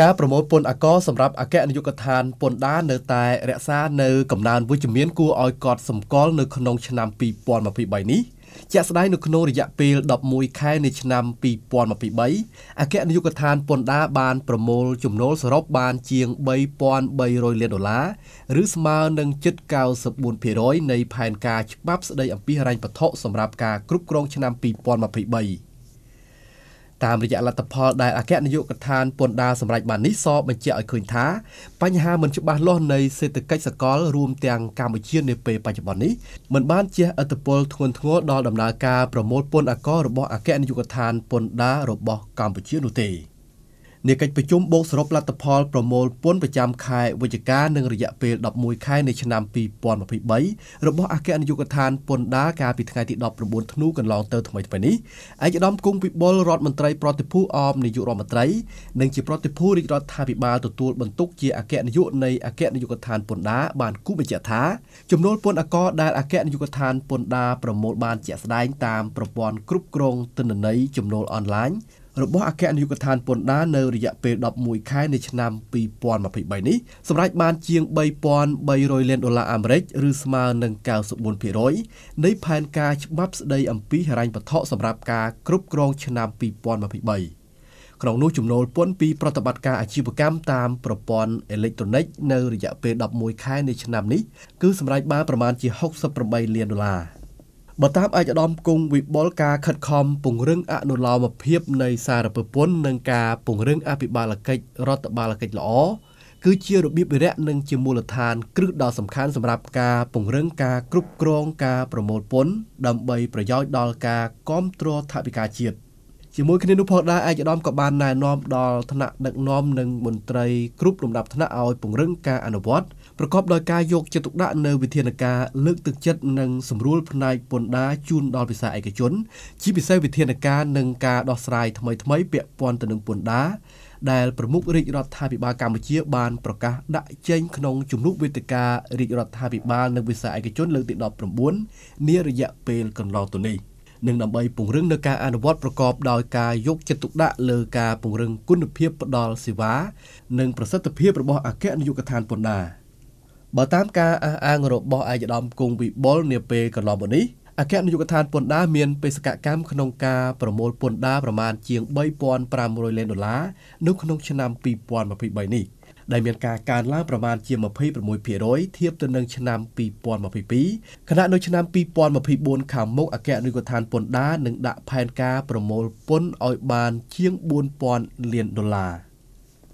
ការប្រមូលពន្ធអាករសម្រាប់អគ្គនាយកដ្ឋានពន្ធដារនៅតែរក្សានៅកំណើនវិជ្ជមានគួរឲ្យកត់សម្គាល់នៅក្នុងឆ្នាំ2023នេះជាក់ស្ដែងនៅក្នុងរយៈពេល11ខែនៃឆ្នាំ2023អគ្គនាយកដ្ឋានពន្ធដារបានប្រមូលចំណូលសរុបបានជាង3300លានដុល្លារឬស្មើនឹង7.94%នៃផែនការច្បាប់ស្ដីអំពីហិរញ្ញវត្ថុសម្រាប់ការគ្រប់គ្រងឆ្នាំ2023តាមរយៈលទ្ធផលដែលអគ្គនាយកដ្ឋានពន្ធដារសម្រេចបាននេះសបញ្ជាក់ឲ្យឃើញថាបញ្ហាមិនច្បាស់លាស់នៃសេដ្ឋកិច្ចសកលរួម ទាំងកម្ពុជានាពេលបច្ចុប្បន្ននេះមិនបានជះឥទ្ធិពលធ្ងន់ធ្ងរដល់ដំណើរការប្រមូលពន្ធអាកររបស់អគ្គនាយកដ្ឋាន ពន្ធដាររបស់ កម្ពុជានោះទេ។នៃកិច្ចប្រជុំបូកសរុបលទ្ធផលប្រមូលពន្ធប្រចាំខែវិច្ឆិកា និងរយៈពេល11ខែនៃឆ្នាំ2023របស់អគ្គនាយកដ្ឋានពន្ធដារកាលពីថ្ងៃទី19ធ្នូកន្លងទៅថ្មីថ្មីនេះឯកឧត្តមគង់វិបុលរដ្ឋមន្ត្រីប្រតិភូអមនាយករដ្ឋមន្ត្រី និងជាប្រតិភូរាជរដ្ឋាភិបាលទទួលបន្ទុកជាអគ្គនាយកនៃអគ្គនាយកដ្ឋានពន្ធដារបានគូបញ្ជាក់ថាចំនួនពន្ធអកដែលអគ្គនាយកដ្ឋានពន្ធដារប្រមូលបានជាក់ស្ដែងតាមប្រព័ន្ធគ្រប់គ្រងទិន្នន័យចំណូលអនឡាញរបស់អគ្គនាយកដ្ឋានពន្ធដារនៅរយៈពេល11ខែនៃឆ្នាំ2023នេះសម្រេចបានជាង3300លានដុល្លារអាមេរិកឬស្មើនឹង94%នៃផែនការច្បាប់ស្តីអំពីហិរញ្ញវត្ថុសម្រាប់ការគ្រប់គ្រងឆ្នាំ2023ក្នុងនោះចំណូលពន្ធពី ប្រតិបត្តិការអាជីវកម្មតាមប្រព័ន្ធអេឡិចត្រូនិកនៅរយៈពេល11ខែនៃឆ្នាំនេះគឺសម្រេចបានប្រមាណជា68លានដុល្លារ។បើតាមឯកឧត្តមគង់វិបុលការខិតខំពង្រឹងអនុលោមភាព នៃសារពើពន្ធនិងការពង្រឹងអភិបាលកិច្ចរដ្ឋបាលកិច្ចល្អគឺជារបៀបវិរៈនិងជាមូលដ្ឋានគ្រឹះដ៏សំខាន់សម្រាប់ការពង្រឹងការគ្រប់គ្រងការប្រមូលពន្ធដើម្បីប្រយោជន៍ដល់ការគាំទ្រថវិកាជាតិជាមួយគ្នានោះផងដែរឯកឧត្តមក៏បានណែនាំដល់ថ្នាក់ដឹកនាំនិងមន្ត្រីគ្រប់លំដាប់ថ្នាក់ឲ្យពង្រឹងការអនុវត្តប្រកបដោយការយកចិត្តទុកដាក់នៅវិធានការលើកទឹកចិត្តនិងសម្រួលផ្នែកពន្ធដារជូនដល់វិស័យឯកជន ជាពិសេសវិធានការនិងការដោះស្រាយថ្មីៗពាក់ព័ន្ធទៅនឹងពន្ធដារដែលប្រមុខរាជរដ្ឋាភិបាលកម្ពុជាបានប្រកាសដាក់ចេញក្នុងជំនួបវេទិការាជរដ្ឋាភិបាលនិងវិស័យឯកជនលើកទី19នារយៈពេលកន្លងទៅនេះ។និងដើម្បីពង្រឹងនៅការអនុវត្តប្រកប ដោយការយកចិត្តទុកដាក់លើការពង្រឹងគុណភាពផ្ដល់សេវានិងប្រសិទ្ធភាពរបស់អគ្គនាយកដ្ឋានពន្ធដារបើតាមការអះអាងរបស់អាយដាមគង់វិបុលនាពេលកន្លងមកនេះអគ្គនាយកដ្ឋានពន្ធដារមានបេសកកម្មក្នុងការប្រមូលពន្ធដារប្រមាណជាង3500លានដុល្លារនៅក្នុងឆ្នាំ2023នេះ។ដែលមានការកើនឡើងប្រមាណជា26%ធៀបទៅនឹងឆ្នាំ2022ខណៈនៅឆ្នាំ2024ខាងមុខអគ្គនាយកដ្ឋានពន្ធដារនឹងដាក់ផែនការប្រមូលពន្ធឲ្យបាន ជាង4000លានដុល្លារ។